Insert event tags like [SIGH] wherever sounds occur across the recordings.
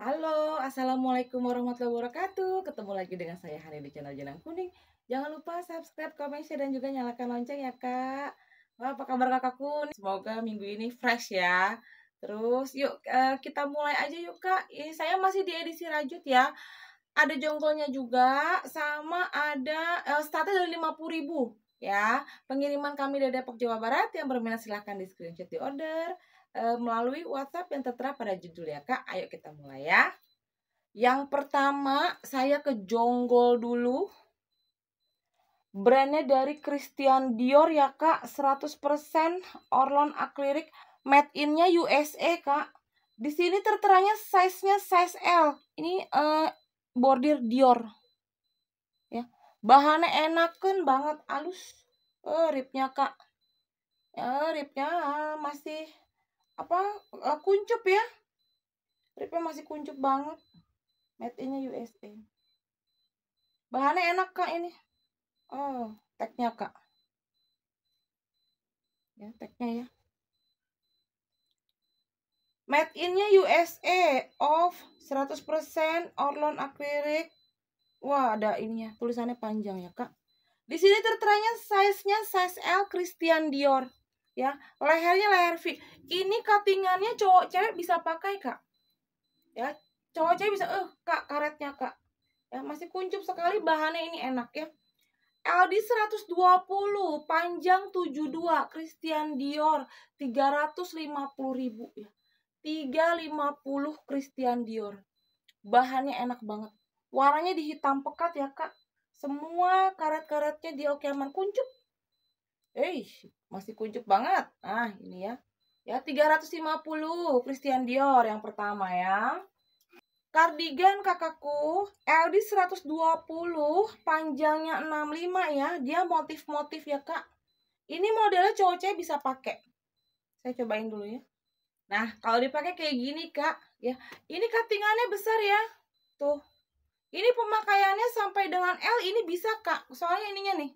Halo, Assalamualaikum warahmatullahi wabarakatuh. Ketemu lagi dengan saya hari di channel Jenang Kuning. Jangan lupa subscribe, komen, share, dan juga nyalakan lonceng ya kak. Wah, apa kabar kakakku? Semoga minggu ini fresh ya. Terus yuk eh, kita mulai aja yuk kak. Ini saya masih di edisi rajut ya. Ada jongkolnya juga, sama ada eh, startnya dari 50 ribu ya. Pengiriman kami dari Depok Jawa Barat yang berminat silahkan di screenshot di order Eh, melalui WhatsApp yang tertera pada judul ya Kak. Ayo kita mulai ya. Yang pertama saya ke Jonggol dulu. Brandnya dari Christian Dior ya Kak, 100% Orlon Acrylic, made innya USA Kak. Di sini terteranya size-nya size L. Ini uh, bordir Dior. Ya. Bahannya kan banget, Alus. Uh, eh, ripnya Kak. Ya, ripnya masih apa eh, kuncup ya tripnya masih kuncup banget made innya USA bahannya enak kak ini oh tagnya kak ya tagnya ya made innya USA off 100% Orlon acrylic wah ada ininya tulisannya panjang ya kak di sini tertera nya size-nya size L Christian Dior ya lehernya leher V ini katingannya cowok cewek bisa pakai kak ya cowok cewek bisa eh kak karetnya kak ya masih kuncup sekali bahannya ini enak ya LD 120 panjang 72 Christian Dior 350 ribu ya 350 Christian Dior bahannya enak banget warnanya dihitam pekat ya kak semua karet-karetnya di okeaman kuncup Eh, masih kuncup banget. ah ini ya. Ya, 350 Christian Dior yang pertama ya. Kardigan kakakku, LD 120, panjangnya 65 ya. Dia motif-motif ya, Kak. Ini modelnya cowok cewek bisa pakai. Saya cobain dulu ya. Nah, kalau dipakai kayak gini, Kak, ya. Ini katingannya besar ya. Tuh. Ini pemakaiannya sampai dengan L ini bisa, Kak. Soalnya ininya nih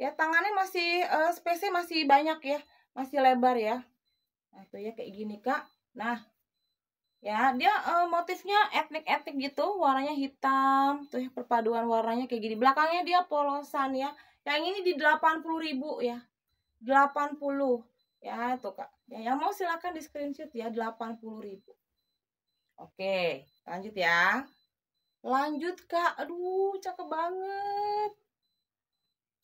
ya tangannya masih uh, eh, space masih banyak ya masih lebar ya nah ya kayak gini kak nah ya dia uh, motifnya etnik-etnik gitu warnanya hitam tuh ya, perpaduan warnanya kayak gini belakangnya dia polosan ya yang ini di puluh ribu ya 80 ya tuh kak ya, yang mau silahkan di screenshot ya puluh ribu oke lanjut ya lanjut kak aduh cakep banget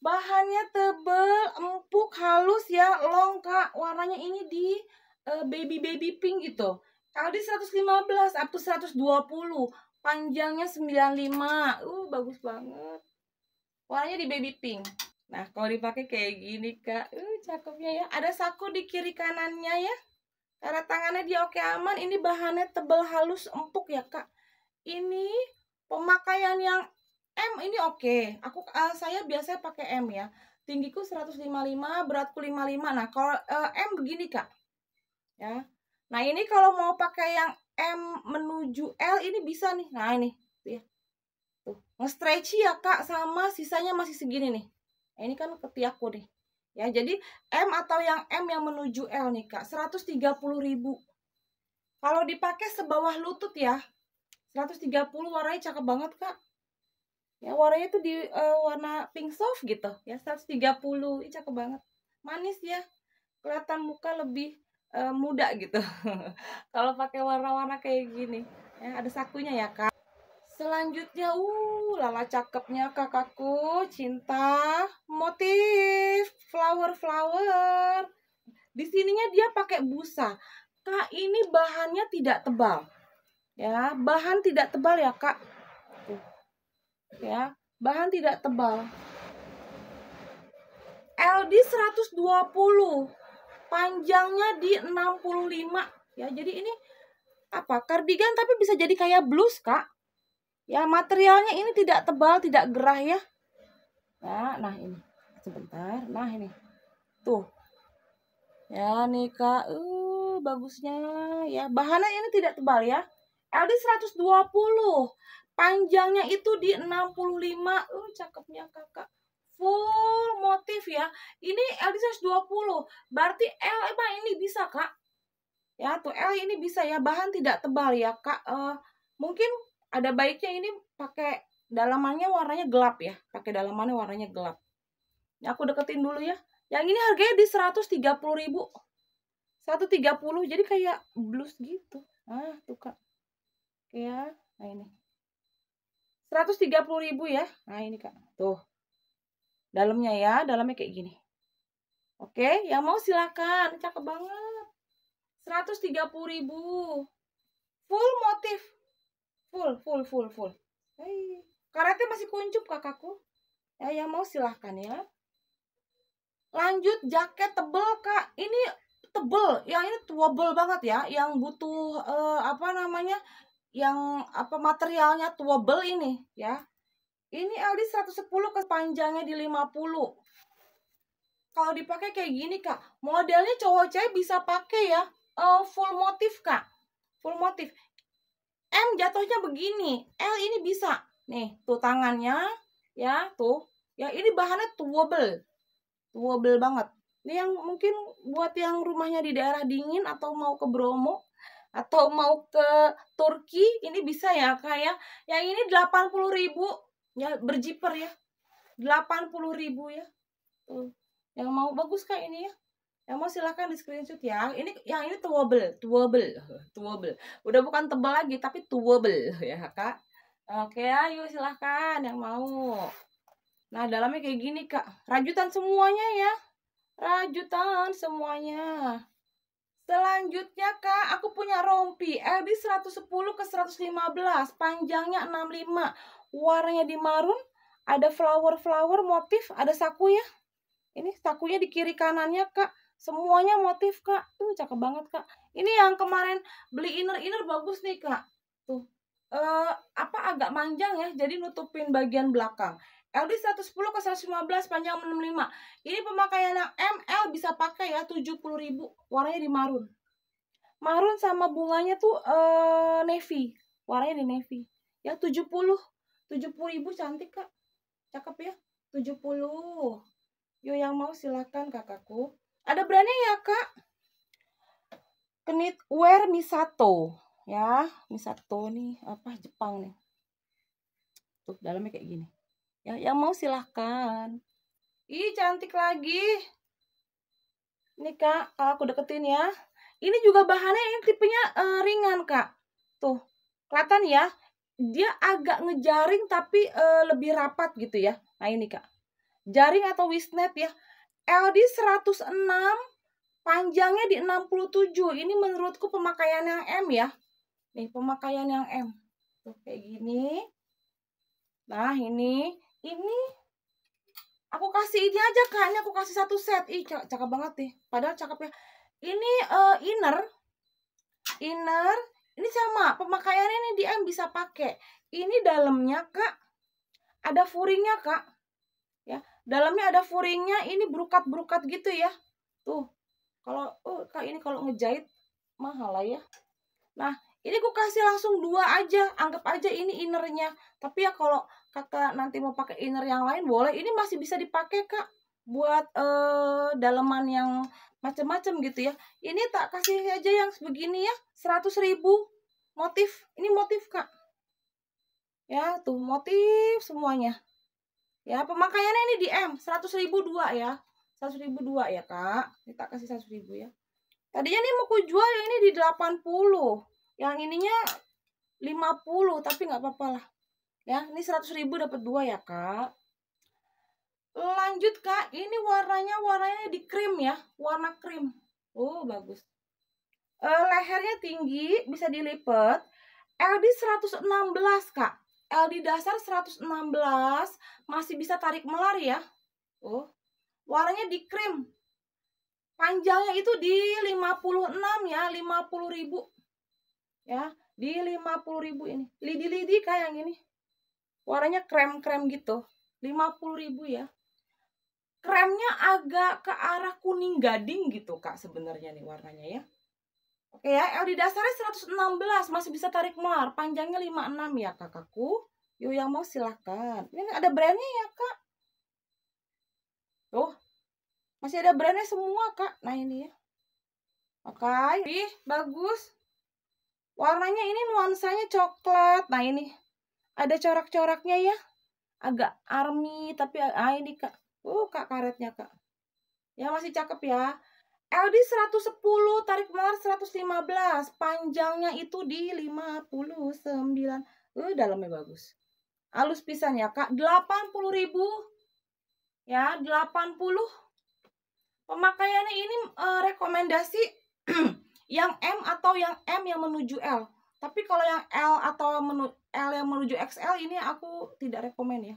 bahannya tebel empuk halus ya longka warnanya ini di uh, baby baby pink gitu Kalau di 115 up to 120 panjangnya 95 uh bagus banget warnanya di baby pink nah kalau dipakai kayak gini kak uh cakepnya ya ada saku di kiri kanannya ya karena tangannya dia oke aman ini bahannya tebel, halus empuk ya kak ini pemakaian yang M ini oke. Okay. Aku uh, saya biasanya pakai M ya. Tinggiku 155, beratku 55. Nah, kalau uh, M begini, Kak. Ya. Nah, ini kalau mau pakai yang M menuju L ini bisa nih. Nah, ini. Ya. Tuh, nge-stretch ya, Kak, sama sisanya masih segini nih. Nah, ini kan ketiakku nih. Ya, jadi M atau yang M yang menuju L nih, Kak. 130.000. Kalau dipakai sebawah lutut ya. 130 warnanya cakep banget, Kak ya warnanya tuh di uh, warna pink soft gitu ya 130 ini cakep banget manis ya kelihatan muka lebih uh, muda gitu [LAUGHS] kalau pakai warna-warna kayak gini ya ada sakunya ya kak selanjutnya uh lala cakepnya kakakku cinta motif flower flower di sininya dia pakai busa kak ini bahannya tidak tebal ya bahan tidak tebal ya kak ya bahan tidak tebal LD 120 panjangnya di 65 ya jadi ini apa kardigan tapi bisa jadi kayak blus kak ya materialnya ini tidak tebal tidak gerah ya nah, nah ini sebentar nah ini tuh ya nih kak uh, bagusnya ya bahannya ini tidak tebal ya LD 120 Panjangnya itu di 65. Oh, cakepnya kakak. Full motif ya. Ini L di puluh, Berarti L emang ini bisa, Kak. Ya, tuh L ini bisa ya. Bahan tidak tebal ya, Kak. Uh, mungkin ada baiknya ini pakai dalamannya warnanya gelap ya. Pakai dalamannya warnanya gelap. Ya, aku deketin dulu ya. Yang ini harganya di 130 ribu 130 jadi kayak blus gitu. Ah, tuh Kak. Ya, nah ini. 130.000 ya. Nah, ini Kak. Tuh. Dalamnya ya, dalamnya kayak gini. Oke, yang mau silakan. Cakep banget. 130.000. Full motif. Full, full, full, full. Hei. Karetnya masih kuncup kakakku. Ya, yang mau silahkan ya. Lanjut jaket tebel kak. Ini tebel. Yang ini tebel banget ya. Yang butuh uh, apa namanya yang apa materialnya towable ini ya. Ini LD 110 ke panjangnya di 50. Kalau dipakai kayak gini Kak, modelnya cowok cewek bisa pakai ya. Uh, full motif Kak. Full motif. M jatuhnya begini, L ini bisa. Nih, tuh tangannya ya, tuh. Ya ini bahannya towable. Towable banget. Ini yang mungkin buat yang rumahnya di daerah dingin atau mau ke Bromo atau mau ke Turki ini bisa ya kayak ya. yang ini ribu ya berjiper ya ribu ya tuh yang mau bagus kak ini ya yang mau silahkan di screenshot ya ini yang ini tuable tuable tuable udah bukan tebal lagi tapi tuable ya kak oke ayo silahkan yang mau nah dalamnya kayak gini kak rajutan semuanya ya rajutan semuanya Selanjutnya Kak, aku punya rompi LB 110 ke 115, panjangnya 65, warnanya di marun, ada flower-flower motif, ada saku ya. Ini sakunya di kiri kanannya Kak, semuanya motif Kak. Tuh cakep banget Kak. Ini yang kemarin beli inner-inner bagus nih Kak. Tuh. Eh, apa agak manjang ya, jadi nutupin bagian belakang. LD 110 ke 115 panjang 65. Ini pemakaian yang ML bisa pakai ya 70.000 warnanya di marun. Marun sama bunganya tuh uh, navy, warnanya di navy. Ya 70. 70.000 cantik Kak. Cakep ya. 70. Yo yang mau silakan kakakku. Ada brandnya ya Kak. Kenit wear Misato ya. Misato nih apa Jepang nih. Tuh dalamnya kayak gini. Ya, yang mau silahkan. Ih, cantik lagi. Ini Kak, kalau ah, aku deketin ya. Ini juga bahannya ini tipenya uh, ringan, Kak. Tuh, kelihatan ya. Dia agak ngejaring tapi uh, lebih rapat gitu ya. Nah, ini, Kak. Jaring atau wisnet ya. LD 106 panjangnya di 67. Ini menurutku pemakaian yang M ya. Nih, pemakaian yang M. Tuh, kayak gini. Nah, ini ini aku kasih ini aja kan aku kasih satu set ih cakep, banget nih padahal cakep ya ini uh, inner inner ini sama pemakaiannya ini DM bisa pakai ini dalamnya kak ada furingnya kak ya dalamnya ada furingnya ini berukat berukat gitu ya tuh kalau uh, kak ini kalau ngejahit mahal lah ya nah ini aku kasih langsung dua aja anggap aja ini innernya tapi ya kalau kakak nanti mau pakai inner yang lain boleh ini masih bisa dipakai kak buat uh, daleman yang macam-macam gitu ya ini tak kasih aja yang sebegini ya 100 ribu motif ini motif kak ya tuh motif semuanya ya pemakaiannya ini di M 100 ribu dua ya 100 ribu dua ya kak Ini tak kasih 100 ribu ya tadinya ini mau kujual jual ini di 80 yang ininya 50 tapi nggak apa-apa lah Ya, ini 100.000 dapat dua ya, Kak. Lanjut, Kak. Ini warnanya warnanya di krim ya, warna krim. Oh, bagus. E, lehernya tinggi, bisa dilipat. LD 116, Kak. LD dasar 116, masih bisa tarik melar ya. Oh, warnanya di krim. Panjangnya itu di 56 ya, 50.000 Ya, di 50.000 ini. Lidi-lidi kayak yang ini warnanya krem-krem gitu ribu ya kremnya agak ke arah kuning gading gitu kak sebenarnya nih warnanya ya oke ya L di dasarnya 116 masih bisa tarik melar panjangnya 56 ya kakakku yuk yang mau silahkan ini ada brandnya ya kak tuh masih ada brandnya semua kak nah ini ya oke ih bagus warnanya ini nuansanya coklat nah ini ada corak-coraknya ya agak army tapi ah ini kak uh kak karetnya kak ya masih cakep ya LD 110 tarik melar 115 panjangnya itu di 59 uh dalamnya bagus alus pisan ya kak 80 ribu ya 80 pemakaiannya ini uh, rekomendasi [CLEARS THROAT] yang M atau yang M yang menuju L tapi kalau yang L atau menuju L yang menuju XL ini aku tidak rekomen ya.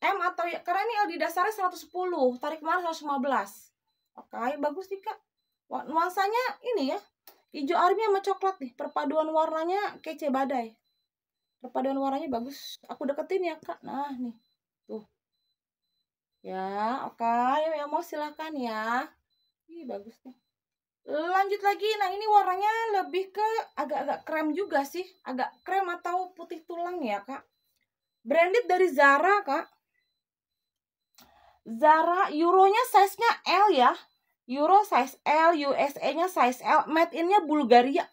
M atau ya, karena ini L di dasarnya 110, tarik kemarin 115. Oke, bagus nih Kak. Nuansanya ini ya, hijau army sama coklat nih, perpaduan warnanya kece badai. Perpaduan warnanya bagus. Aku deketin ya Kak. Nah, nih. Tuh. Ya, oke, yang ya, mau silakan ya. Ih, bagus nih lanjut lagi nah ini warnanya lebih ke agak-agak krem juga sih agak krem atau putih tulang ya kak branded dari Zara kak Zara euronya size-nya L ya euro size L USA-nya size L made in-nya Bulgaria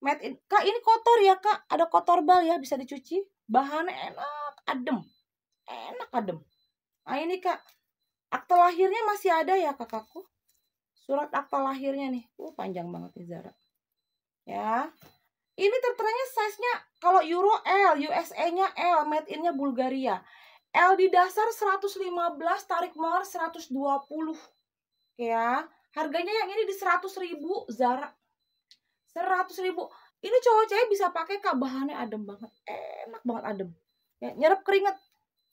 made in kak ini kotor ya kak ada kotor bal ya bisa dicuci bahannya enak adem enak adem nah ini kak akte lahirnya masih ada ya kakakku Surat akta lahirnya nih. Uh, panjang banget nih Zara. Ya. Ini terteranya size-nya kalau euro L, USA-nya L, made in-nya Bulgaria. L di dasar 115, tarik mawar 120. Ya. Harganya yang ini di 100.000 Zara. 100.000 ini cowok cewek bisa pakai kak bahannya adem banget enak banget adem ya, nyerap keringet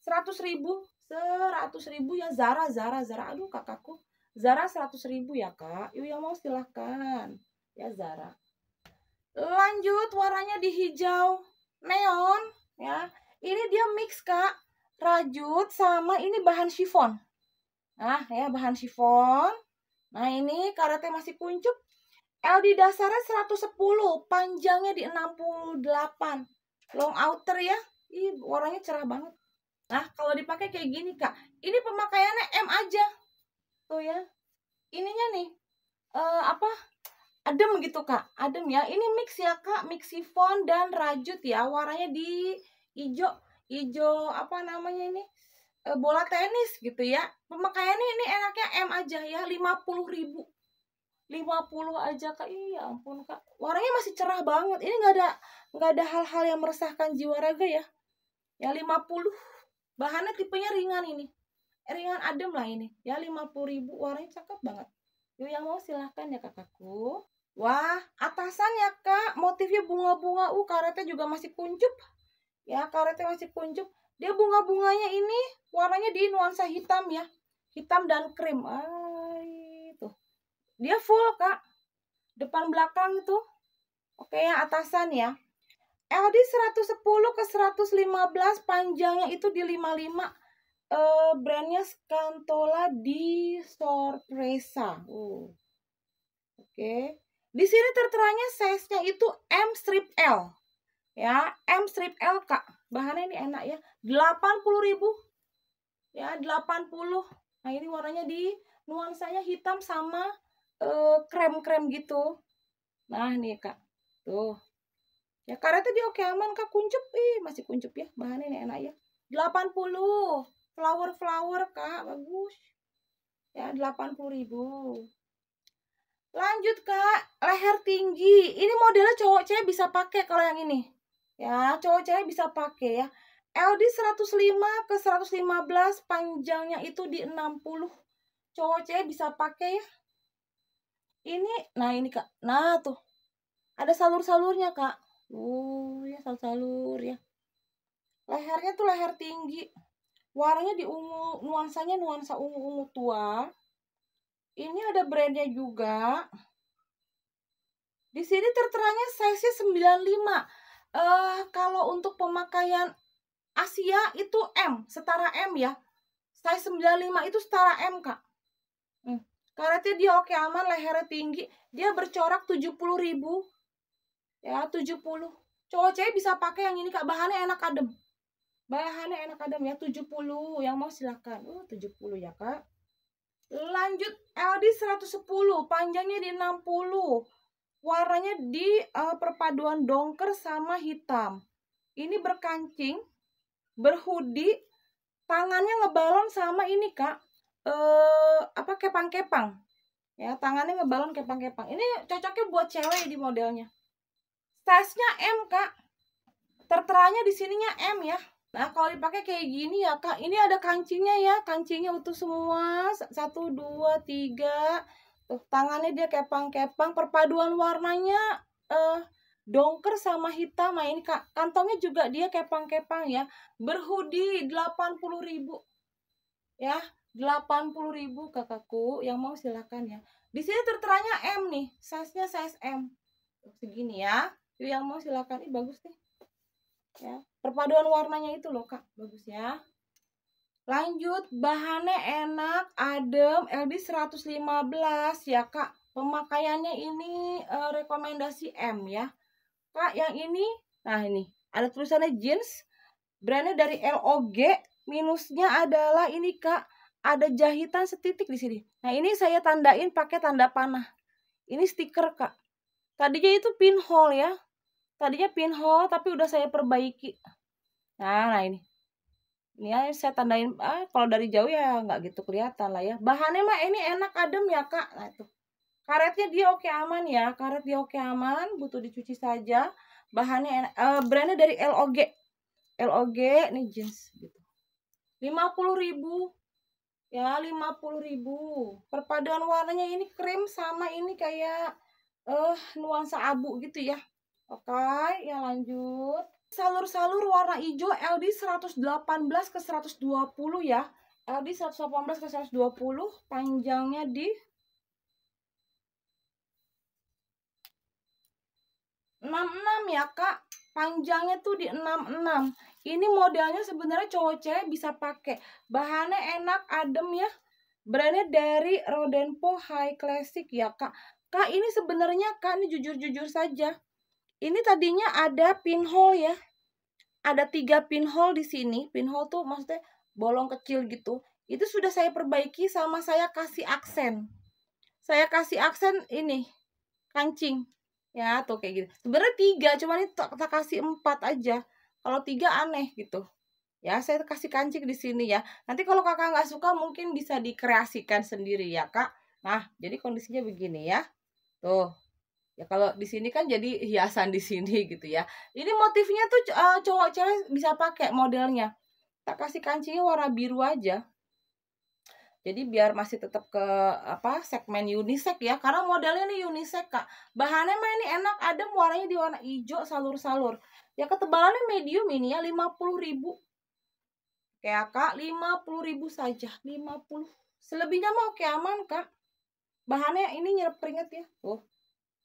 seratus ribu seratus ribu ya Zara Zara Zara aduh kakakku Zara 100 ribu ya kak. Yuk yang mau silahkan. Ya Zara. Lanjut warnanya di hijau neon ya. Ini dia mix kak. Rajut sama ini bahan chiffon. Nah ya bahan chiffon. Nah ini karetnya masih kuncup. L di dasarnya 110. Panjangnya di 68. Long outer ya. Ih warnanya cerah banget. Nah kalau dipakai kayak gini kak. Ini pemakaiannya M aja tuh ya ininya nih uh, apa adem gitu kak adem ya ini mix ya kak mix sifon dan rajut ya warnanya di hijau, hijau apa namanya ini uh, bola tenis gitu ya pemakaiannya ini enaknya M aja ya 50 ribu 50 aja kak iya ampun kak warnanya masih cerah banget ini nggak ada nggak ada hal-hal yang meresahkan jiwa raga ya ya 50 bahannya tipenya ringan ini ringan adem lah ini ya 50 ribu warnanya cakep banget yuk yang mau silahkan ya kakakku wah atasan ya kak motifnya bunga-bunga uh karetnya juga masih kuncup ya karetnya masih kuncup dia bunga-bunganya ini warnanya di nuansa hitam ya hitam dan krim ah itu dia full kak depan belakang itu oke ya atasan ya LD 110 ke 115 panjangnya itu di 55 uh, brandnya Scantola di Sorpresa. Uh. Oke. Okay. Di sini terteranya size-nya itu M strip L. Ya, M strip L, Kak. Bahannya ini enak ya. 80.000. Ya, 80. Nah, ini warnanya di nuansanya hitam sama eh, krem-krem uh, gitu. Nah, nih, Kak. Tuh. Ya, karetnya dia oke aman, Kak. Kuncup. Ih, masih kuncup ya. Bahannya ini enak ya. 80 flower-flower kak bagus ya 80000 lanjut kak leher tinggi ini modelnya cowok cewek bisa pakai kalau yang ini ya cowok cewek bisa pakai ya LD 105 ke 115 panjangnya itu di 60 cowok cewek bisa pakai ya ini nah ini kak nah tuh ada salur-salurnya kak uh ya salur-salur ya lehernya tuh leher tinggi warnanya di ungu nuansanya nuansa ungu-ungu tua ini ada brandnya juga di sini terteranya size 95 uh, eh, kalau untuk pemakaian Asia itu M setara M ya size 95 itu setara M kak hmm. karetnya dia oke aman lehernya tinggi dia bercorak 70 ribu ya 70 cowok cewek bisa pakai yang ini kak bahannya enak adem Bahannya enak adem ya 70 Yang mau silahkan Uh, 70 ya kak Lanjut LD 110 Panjangnya di 60 Warnanya di uh, perpaduan dongker sama hitam Ini berkancing Berhudi Tangannya ngebalon sama ini kak eh, apa kepang-kepang ya tangannya ngebalon kepang-kepang ini cocoknya buat cewek di modelnya size-nya M kak terteranya di sininya M ya Nah, kalau dipakai kayak gini ya, Kak. Ini ada kancingnya ya. Kancingnya utuh semua. Satu, dua, tiga. Tuh, tangannya dia kepang-kepang. Perpaduan warnanya eh, dongker sama hitam. Nah, ini Kak. Kantongnya juga dia kepang-kepang ya. Berhudi 80 ribu. Ya, 80 ribu kakakku. Yang mau silakan ya. Di sini terteranya M nih. Size-nya size M. Segini ya. Yang mau silakan Ini bagus nih ya perpaduan warnanya itu loh kak bagus ya lanjut bahannya enak adem LB 115 ya kak pemakaiannya ini e, rekomendasi M ya kak yang ini nah ini ada tulisannya jeans brandnya dari LOG minusnya adalah ini kak ada jahitan setitik di sini nah ini saya tandain pakai tanda panah ini stiker kak tadinya itu pinhole ya Tadinya pinhole tapi udah saya perbaiki. Nah, nah ini. Ini ya saya tandain ah kalau dari jauh ya nggak gitu kelihatan lah ya. Bahannya mah ini enak adem ya, Kak. Nah, itu. Karetnya dia oke aman ya. Karet dia oke aman, butuh dicuci saja. Bahannya enak. Uh, brandnya dari LOG. LOG ini jeans gitu. 50.000 ya 50.000 perpaduan warnanya ini krim sama ini kayak eh uh, nuansa abu gitu ya Oke, okay, ya lanjut. Salur-salur warna hijau LD 118 ke 120 ya. LD 118 ke 120, panjangnya di enam ya kak panjangnya tuh di 66 ini modelnya sebenarnya cowok cewek bisa pakai bahannya enak adem ya brandnya dari Rodenpo High Classic ya kak kak ini sebenarnya kak ini jujur-jujur saja ini tadinya ada pinhole ya. Ada tiga pinhole di sini. Pinhole tuh maksudnya bolong kecil gitu. Itu sudah saya perbaiki sama saya kasih aksen. Saya kasih aksen ini, kancing. Ya, tuh kayak gitu. Sebenarnya tiga, cuman ini kita kasih empat aja. Kalau tiga aneh gitu ya saya kasih kancing di sini ya nanti kalau kakak nggak suka mungkin bisa dikreasikan sendiri ya kak nah jadi kondisinya begini ya tuh ya kalau di sini kan jadi hiasan di sini [LAUGHS] gitu ya ini motifnya tuh uh, cowok cewek bisa pakai modelnya tak kasih kancingnya warna biru aja jadi biar masih tetap ke apa segmen unisex ya karena modelnya ini unisex kak bahannya mah ini enak adem warnanya di warna hijau salur-salur ya ketebalannya medium ini ya 50 ribu kayak kak 50 ribu saja 50 selebihnya mau oke aman kak bahannya ini nyerap keringet ya tuh oh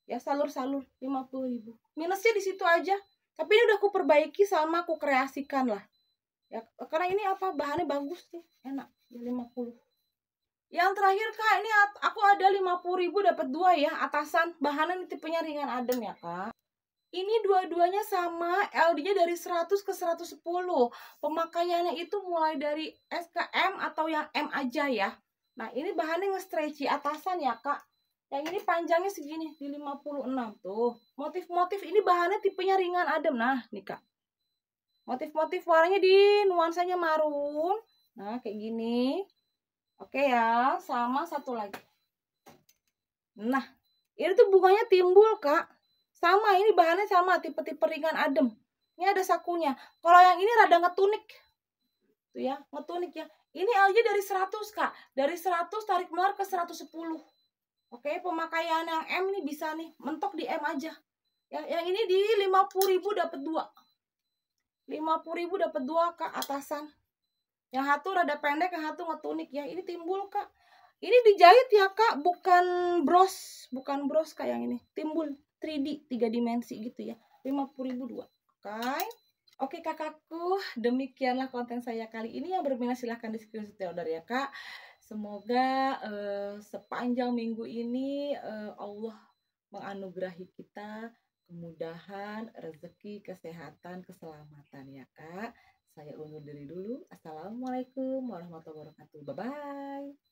ya salur-salur 50 ribu minusnya di situ aja tapi ini udah aku perbaiki sama aku kreasikan lah ya karena ini apa bahannya bagus sih enak ya 50 yang terakhir kak ini aku ada 50 ribu dapat dua ya atasan bahannya ini tipenya ringan adem ya kak ini dua-duanya sama LD-nya dari 100 ke 110 pemakaiannya itu mulai dari SKM atau yang M aja ya nah ini bahannya nge-stretchy atasan ya kak yang ini panjangnya segini di 56 tuh motif-motif ini bahannya tipenya ringan adem nah nih kak motif-motif warnanya di nuansanya marun nah kayak gini oke ya sama satu lagi nah ini tuh bunganya timbul kak sama ini bahannya sama tipe-tipe ringan adem ini ada sakunya kalau yang ini rada ngetunik tuh ya ngetunik ya ini aja dari 100 kak dari 100 tarik keluar ke 110 Oke, pemakaian yang M ini bisa nih, mentok di M aja. Yang, yang ini di 50.000 dapat 2. 50.000 dapat 2 ke atasan. Yang satu rada pendek, yang satu ngetunik ya. Ini timbul Kak. Ini dijahit ya Kak, bukan bros, bukan bros Kak yang ini. Timbul 3D, 3 dimensi gitu ya. 50.000 2. Oke. Okay. Oke kakakku, demikianlah konten saya kali ini. Yang berminat silahkan di screenshot ya, ya kak. Semoga uh, sepanjang minggu ini uh, Allah menganugerahi kita kemudahan, rezeki, kesehatan, keselamatan ya Kak. Saya undur diri dulu. Assalamualaikum warahmatullahi wabarakatuh. Bye-bye.